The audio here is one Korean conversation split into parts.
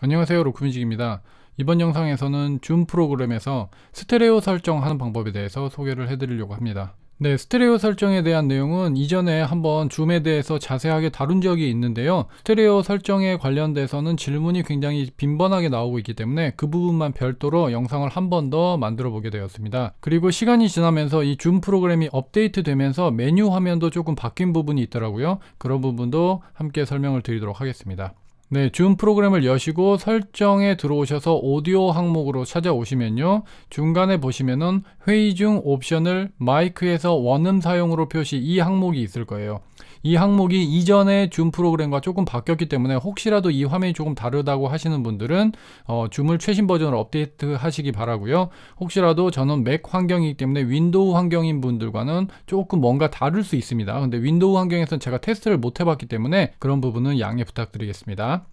안녕하세요 로크뮤직입니다 이번 영상에서는 줌 프로그램에서 스테레오 설정하는 방법에 대해서 소개를 해드리려고 합니다 네 스테레오 설정에 대한 내용은 이전에 한번 줌에 대해서 자세하게 다룬 적이 있는데요 스테레오 설정에 관련돼서는 질문이 굉장히 빈번하게 나오고 있기 때문에 그 부분만 별도로 영상을 한 번 더 만들어 보게 되었습니다 그리고 시간이 지나면서 이 줌 프로그램이 업데이트 되면서 메뉴 화면도 조금 바뀐 부분이 있더라고요 그런 부분도 함께 설명을 드리도록 하겠습니다 네, 줌 프로그램을 여시고 설정에 들어오셔서 오디오 항목으로 찾아오시면요. 중간에 보시면은 회의 중 옵션을 마이크에서 원음 사용으로 표시 이 항목이 있을 거예요. 이 항목이 이전에줌 프로그램과 조금 바뀌었기 때문에 혹시라도 이 화면이 조금 다르다고 하시는 분들은 어, 줌을 최신 버전으로 업데이트 하시기 바라고요. 혹시라도 저는 맥 환경이기 때문에 윈도우 환경인 분들과는 조금 뭔가 다를 수 있습니다. 근데 윈도우 환경에서는 제가 테스트를 못 해봤기 때문에 그런 부분은 양해 부탁드리겠습니다.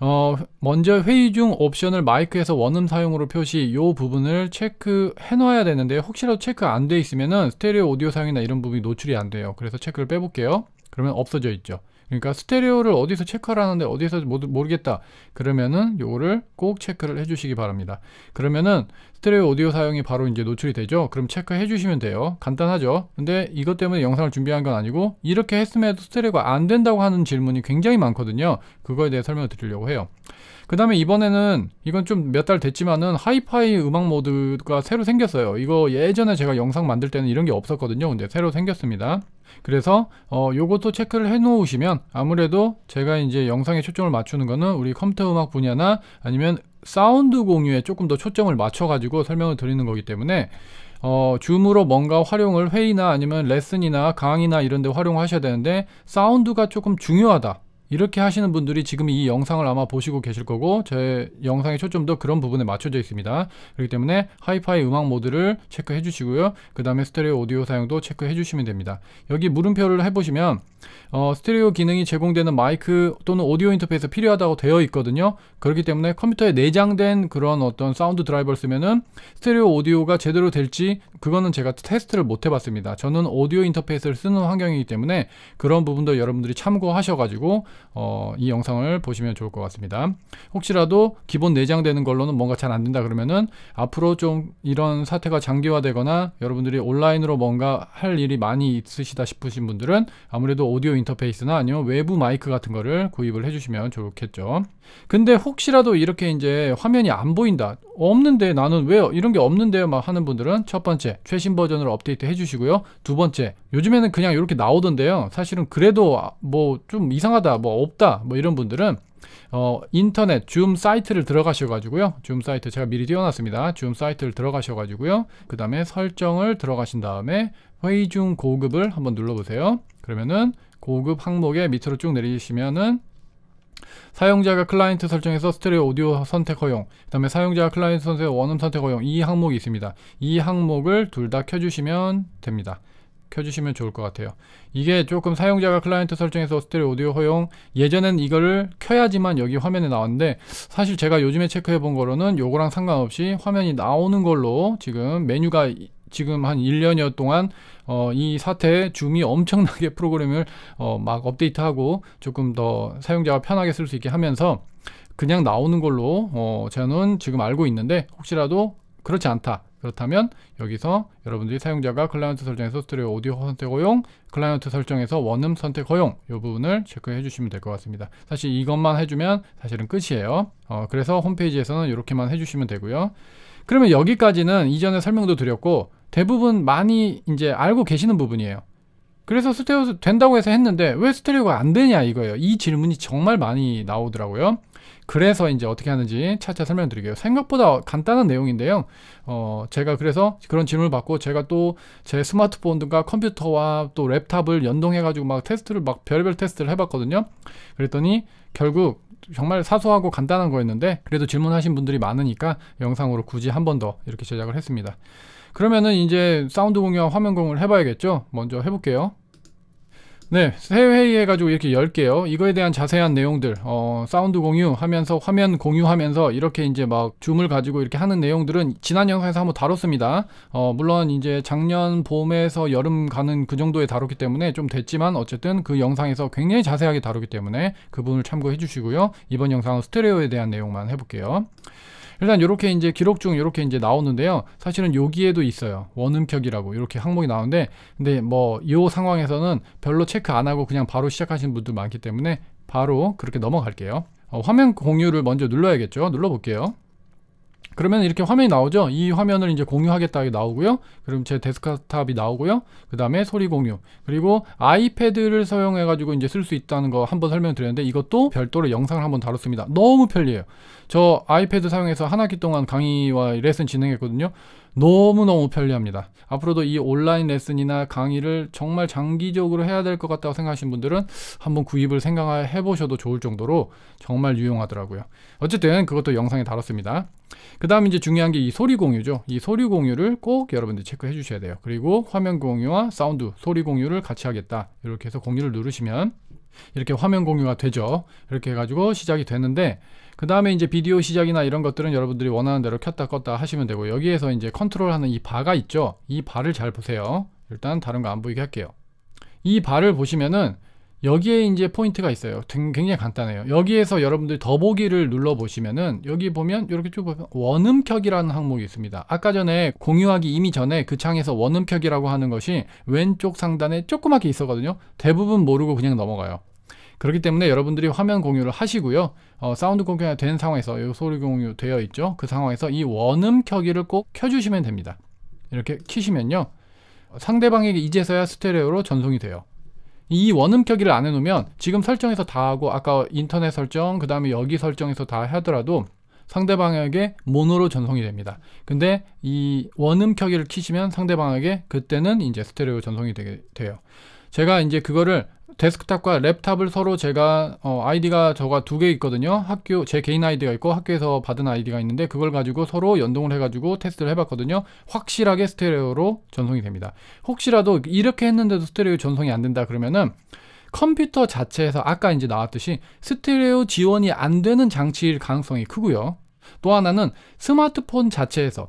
어, 먼저 회의 중 옵션을 마이크에서 원음 사용으로 표시 이 부분을 체크해 놓아야 되는데 혹시라도 체크 안 돼 있으면은 스테레오 오디오 사용이나 이런 부분이 노출이 안 돼요. 그래서 체크를 빼볼게요. 그러면 없어져 있죠. 그러니까 스테레오를 어디서 체크를 하는데 어디서 모르겠다 그러면은 요거를 꼭 체크를 해주시기 바랍니다 그러면은 스테레오 오디오 사용이 바로 이제 노출이 되죠 그럼 체크해 주시면 돼요 간단하죠 근데 이것 때문에 영상을 준비한 건 아니고 이렇게 했음에도 스테레오가 안 된다고 하는 질문이 굉장히 많거든요 그거에 대해 설명을 드리려고 해요 그 다음에 이번에는 이건 좀 몇 달 됐지만은 하이파이 음악 모드가 새로 생겼어요. 이거 예전에 제가 영상 만들 때는 이런 게 없었거든요. 근데 새로 생겼습니다. 그래서 어, 요것도 체크를 해 놓으시면 아무래도 제가 이제 영상에 초점을 맞추는 거는 우리 컴퓨터 음악 분야나 아니면 사운드 공유에 조금 더 초점을 맞춰 가지고 설명을 드리는 거기 때문에 어, 줌으로 뭔가 활용을 회의나 아니면 레슨이나 강의나 이런 데 활용하셔야 되는데 사운드가 조금 중요하다 이렇게 하시는 분들이 지금 이 영상을 아마 보시고 계실 거고 제 영상의 초점도 그런 부분에 맞춰져 있습니다. 그렇기 때문에 하이파이 음악 모드를 체크해 주시고요. 그 다음에 스테레오 오디오 사용도 체크해 주시면 됩니다. 여기 물음표를 해보시면 어, 스테레오 기능이 제공되는 마이크 또는 오디오 인터페이스 필요하다고 되어 있거든요. 그렇기 때문에 컴퓨터에 내장된 그런 어떤 사운드 드라이버를 쓰면은 스테레오 오디오가 제대로 될지 그거는 제가 테스트를 못 해봤습니다. 저는 오디오 인터페이스를 쓰는 환경이기 때문에 그런 부분도 여러분들이 참고하셔가지고 어, 이 영상을 보시면 좋을 것 같습니다. 혹시라도 기본 내장되는 걸로는 뭔가 잘 안 된다 그러면은 앞으로 좀 이런 사태가 장기화되거나 여러분들이 온라인으로 뭔가 할 일이 많이 있으시다 싶으신 분들은 아무래도 오디오 인터페이스나 아니면 외부 마이크 같은 거를 구입을 해주시면 좋겠죠. 근데 혹시라도 이렇게 이제 화면이 안 보인다. 없는데 나는 왜요? 이런 게 없는데요? 막 하는 분들은 첫 번째 최신 버전으로 업데이트 해주시고요. 두 번째 요즘에는 그냥 이렇게 나오던데요. 사실은 그래도 아, 뭐좀 이상하다, 뭐 없다, 뭐 이런 분들은 어, 인터넷 줌 사이트를 들어가셔가지고요. 줌 사이트 제가 미리 띄워놨습니다. 줌 사이트를 들어가셔가지고요. 그 다음에 설정을 들어가신 다음에 회의 중 고급을 한번 눌러보세요. 그러면은 고급 항목에 밑으로 쭉 내리시면은 사용자가 클라이언트 설정에서 스테레오 오디오 선택 허용 그 다음에 사용자가 클라이언트 선택 원음 선택 허용 이 항목이 있습니다 이 항목을 둘 다 켜주시면 됩니다 켜주시면 좋을 것 같아요 이게 조금 사용자가 클라이언트 설정에서 스테레오 오디오 허용 예전엔 이거를 켜야지만 여기 화면에 나왔는데 사실 제가 요즘에 체크해 본 거로는 요거랑 상관없이 화면이 나오는 걸로 지금 메뉴가 지금 한 1년여 동안 어, 이 사태에 줌이 엄청나게 프로그램을 어, 막 업데이트하고 조금 더 사용자가 편하게 쓸 수 있게 하면서 그냥 나오는 걸로 어, 저는 지금 알고 있는데 혹시라도 그렇지 않다 그렇다면 여기서 여러분들이 사용자가 클라이언트 설정에서 스튜디오 오디오 선택 허용, 클라이언트 설정에서 원음 선택 허용 이 부분을 체크해 주시면 될 것 같습니다. 사실 이것만 해주면 사실은 끝이에요. 어, 그래서 홈페이지에서는 이렇게만 해주시면 되고요. 그러면 여기까지는 이전에 설명도 드렸고 대부분 많이 이제 알고 계시는 부분이에요. 그래서 스테레오 된다고 해서 했는데 왜 스테레오가 안 되냐 이거예요. 이 질문이 정말 많이 나오더라고요. 그래서 이제 어떻게 하는지 차차 설명드릴게요. 생각보다 간단한 내용인데요. 어, 제가 그래서 그런 질문을 받고 제가 또 제 스마트폰과 컴퓨터와 또 랩탑을 연동해가지고 막 테스트를 막 별별 테스트를 해봤거든요. 그랬더니 결국 정말 사소하고 간단한 거였는데 그래도 질문하신 분들이 많으니까 영상으로 굳이 한 번 더 이렇게 제작을 했습니다. 그러면은 이제 사운드 공유와 화면 공유를 해봐야겠죠 먼저 해볼게요 네, 해외회의 해가지고 이렇게 10개요. 이거에 대한 자세한 내용들, 어, 사운드 공유하면서, 화면 공유하면서, 이렇게 이제 막 줌을 가지고 이렇게 하는 내용들은 지난 영상에서 한번 다뤘습니다. 어, 물론 이제 작년 봄에서 여름 가는 그 정도에 다뤘기 때문에 좀 됐지만, 어쨌든 그 영상에서 굉장히 자세하게 다루기 때문에 그 부분을 참고해 주시고요. 이번 영상은 스테레오에 대한 내용만 해볼게요. 일단 이렇게 이제 기록 중 이렇게 이제 나오는데요. 사실은 여기에도 있어요. 원음격이라고 이렇게 항목이 나오는데 근데 뭐 이 상황에서는 별로 체크 안 하고 그냥 바로 시작하시는 분들 많기 때문에 바로 그렇게 넘어갈게요. 어, 화면 공유를 먼저 눌러야겠죠. 눌러볼게요. 그러면 이렇게 화면이 나오죠. 이 화면을 이제 공유하겠다 이 나오고요. 그럼 제 데스크탑이 나오고요. 그 다음에 소리 공유. 그리고 아이패드를 사용해가지고 이제 쓸 수 있다는 거 한번 설명드렸는데 이것도 별도로 영상을 한번 다뤘습니다. 너무 편리해요. 저 아이패드 사용해서 한 학기 동안 강의와 레슨 진행했거든요. 너무너무 편리합니다. 앞으로도 이 온라인 레슨이나 강의를 정말 장기적으로 해야 될 것 같다고 생각하시는 분들은 한번 구입을 생각해 보셔도 좋을 정도로 정말 유용하더라고요. 어쨌든 그것도 영상에 다뤘습니다. 그 다음 이제 중요한 게 이 소리 공유죠. 이 소리 공유를 꼭 여러분들 체크해 주셔야 돼요. 그리고 화면 공유와 사운드, 소리 공유를 같이 하겠다. 이렇게 해서 공유를 누르시면 이렇게 화면 공유가 되죠. 이렇게 해가지고 시작이 됐는데그 다음에 이제 비디오 시작이나 이런 것들은 여러분들이 원하는 대로 켰다 껐다 하시면 되고 여기에서 이제 컨트롤하는 이 바가 있죠. 이 바를 잘 보세요. 일단 다른 거 안 보이게 할게요. 이 바를 보시면은 여기에 이제 포인트가 있어요. 굉장히 간단해요. 여기에서 여러분들 더보기를 눌러 보시면은 여기 보면 이렇게 쭉 보면 원음켜기라는 항목이 있습니다. 아까 전에 공유하기 이미 전에 그 창에서 원음켜기라고 하는 것이 왼쪽 상단에 조그맣게 있었거든요. 대부분 모르고 그냥 넘어가요. 그렇기 때문에 여러분들이 화면 공유를 하시고요. 어, 사운드 공유가 된 상황에서 이 소리 공유 되어 있죠. 그 상황에서 이 원음 켜기를 꼭 켜주시면 됩니다. 이렇게 키시면요. 상대방에게 이제서야 스테레오로 전송이 돼요. 이 원음켜기를 안 해놓으면 지금 설정에서 다 하고 아까 인터넷 설정 그 다음에 여기 설정에서 다 하더라도 상대방에게 모노로 전송이 됩니다. 근데 이 원음 켜기를 키시면 상대방에게 그때는 이제 스테레오 전송이 되게 돼요. 제가 이제 그거를 데스크탑과 랩탑을 서로 제가 어, 아이디가 저가 두 개 있거든요. 학교 제 개인 아이디가 있고 학교에서 받은 아이디가 있는데 그걸 가지고 서로 연동을 해가지고 테스트를 해봤거든요. 확실하게 스테레오로 전송이 됩니다. 혹시라도 이렇게 했는데도 스테레오 전송이 안 된다 그러면은 컴퓨터 자체에서 아까 이제 나왔듯이 스테레오 지원이 안 되는 장치일 가능성이 크고요. 또 하나는 스마트폰 자체에서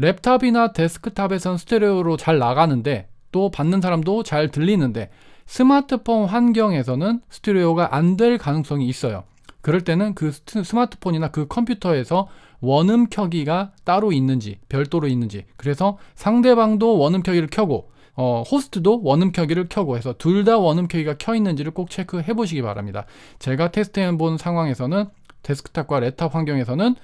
랩탑이나 데스크탑에선 스테레오로 잘 나가는데 또 받는 사람도 잘 들리는데 스마트폰 환경에서는 스튜디오가 안 될 가능성이 있어요. 그럴 때는 그 스마트폰이나 그 컴퓨터에서 원음 켜기가 따로 있는지 별도로 있는지 그래서 상대방도 원음 켜기를 켜고 어, 호스트도 원음 켜기를 켜고 해서 둘 다 원음 켜기가 켜 있는지를 꼭 체크해 보시기 바랍니다. 제가 테스트해 본 상황에서는 데스크탑과 레탑 환경에서는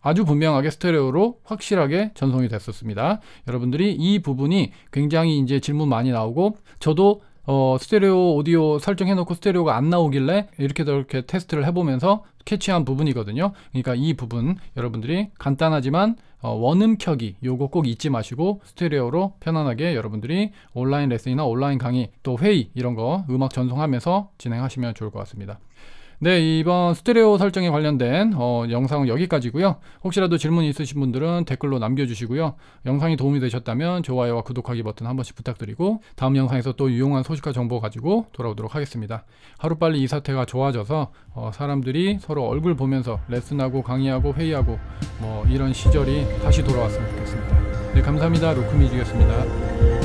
아주 분명하게 스테레오로 확실하게 전송이 됐었습니다. 여러분들이 이 부분이 굉장히 이제 질문 많이 나오고 저도 어, 스테레오 오디오 설정해놓고 스테레오가 안 나오길래 이렇게 저렇게 테스트를 해보면서 캐치한 부분이거든요. 그러니까 이 부분 여러분들이 간단하지만 어, 원음 켜기 요거 꼭 잊지 마시고 스테레오로 편안하게 여러분들이 온라인 레슨이나 온라인 강의 또 회의 이런 거 음악 전송하면서 진행하시면 좋을 것 같습니다. 네, 이번 스테레오 설정에 관련된 어, 영상은 여기까지고요. 혹시라도 질문 있으신 분들은 댓글로 남겨주시고요. 영상이 도움이 되셨다면 좋아요와 구독하기 버튼 한 번씩 부탁드리고 다음 영상에서 또 유용한 소식과 정보 가지고 돌아오도록 하겠습니다. 하루빨리 이 사태가 좋아져서 어, 사람들이 서로 얼굴 보면서 레슨하고 강의하고 회의하고 뭐 이런 시절이 다시 돌아왔으면 좋겠습니다. 네, 감사합니다. 로크미즈였습니다.